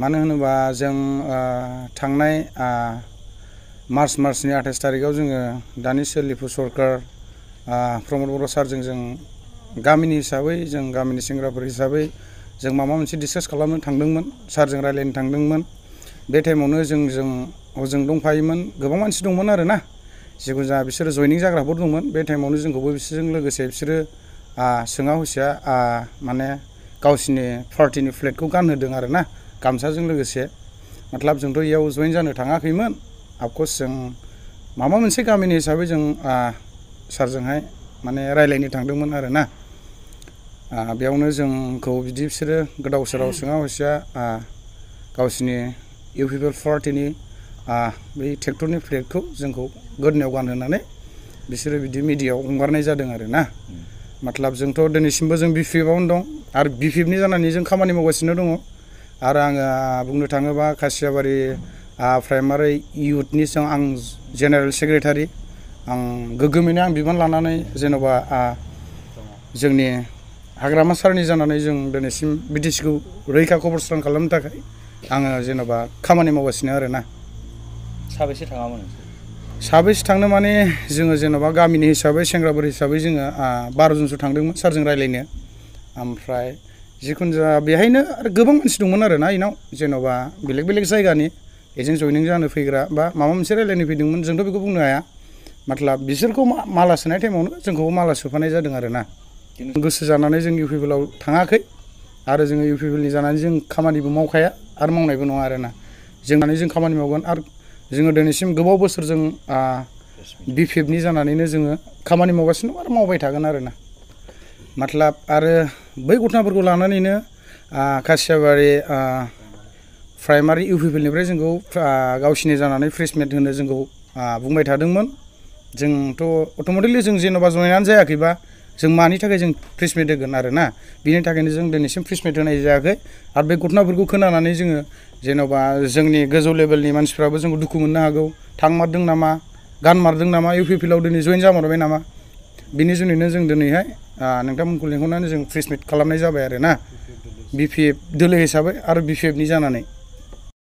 मानो होनोबा जों थांनाय मार्च मार्चनि आथाइस तारिखआव जोङो दानि सोलिफु सरकार प्रमद बर' सारजों जों गामिनि हिसाबै जों गामिनि सेंग्राफोर हिसाबै जों माबा मोनसे डिसकास खालामनो थांदोंमोन सारजों रायज्लायनो थांदोंमोन बे टाइमावनो जों जों हजों दंफायोमोन गोबां मानसि दंमोन आरो ना जिखुनु जाया बिसोरो जयनिं जाग्राफोर दंमोन बे टाइमावनो जोंखौबो बिसोरजों लोगोसे बिसोरो सोङा हसिया माने गावसिनि पार्टिनि फ्लेटखौ गानहोदों आरो ना गामसाजों लोगोसे मतलब जोंथ' इयाव जयेन जानो थाङाखैमोन आफक'र्स जों माबा मोनसे गामिनि हिसाबै जों सारजोंहाय माने रायलायनो थांदोंमोन आरो ना बेयावनो जोंखौ बिदि बिसोरो गोदाव सोराव सोङा हसिया गावसिनि इउ पि पि एल पार्टिनि बै ट्रेक्टरनि फ्लेगखौ जोंखौ गोदोनायाव गानहोनानै बिसोरो बिदि मिडियायाव हंगारनाय जादों आरो ना मतलब जोंथ' दिनैसिमबो जों बि पि एफआवनो दं आरो बि पि एफनि जानानै जों खामानि मावगासिनो दङ आरो आङो बुंनो थाङोबा खासियाबारि प्राइमारि इयुथनि सिगां आं जेनेरेल सेक्रेटारि आं गोग्गोमैनो आं बिबान लानानै जेन'बा जोंनि हाग्रामा सारनि जानानै जों दिनैसिम बिटिसिखौ रैखा खबरस्रां खालामनो थाखाय आङो जेन'बा खामानि मावगासिनो ना साबेसे थाङामोन साबेसे थांनो माने जोङो जेन'बा गामिनि हिसाबै सेंग्राफोर हिसाबै जोङो बार'जनसो थांदोंमोन सारजों रायज्लायनो ओमफ्राय जिखुनु जाया बेहायनो आरो गोबां मानसि दंमोन आरोना इनाव जेन'बा बेलेग बेलेग जायगानि एजों जयनिं जानो फैग्रा बा माबा मोनसे रायलायनो फैदोंमोन जोंथ' बेखौ बुंनो हाया माथलाब बिसोरखौ माला सोनाय टाइमावनो जोंखौबो माला सोफानाय जादों आरोना गोसो जानानै जों इउ पि एल आव थाङाखै आरो जोङो इउ पि एल नि जानानै जों खामानिबो मावखाया आरो मावनायबो नङा आरोना जों होननानै जों खामानि मावगोन आरो जोङो दिनैसिम गोबाव बोसोर जों बि पि एफनि जानानैनो जोङो खामानि मावगासिनो दं आरो मावबाय थागोन आरोना माथलाब आरो बै घटनाफोरखौ लानानैनो खासियाबारि प्राइमारि इउपिपिएलनिफ्राय जोंखौ गावसिनि जानानै फ्रेसमेट होनो जोंखौ बुंबाय थादोंमोन जोंथ' अट'मेटिकलि जों जेन'बा जनायनानै जायाखैबा जों मानि थाखाय जों फ्रेसमेट होगोन आरो ना बिनि थाखायनो जों दिनैसिम फ्रिसमेट होनाय जायाखै आरो बे घटनाफोरखौ खोनानानै जोङो जेन'बा जोंनि गोजौ लेभेलनि मानसिफ्राबो जोंखौ दुखु मोननो हागौ थांमारदों नामा गानमारदों नामा इउ पि पि एलाव दिनै जयन जामारबाय नामा बिनि जुनैनो जों दिनैहाय नोंथांमोनखौ लिंहरनानै जों प्रेस मिट खालामनाय जाबाय आरो ना बि पि एफ दोलो हिसाबै आरो बि पि एफनि जानानै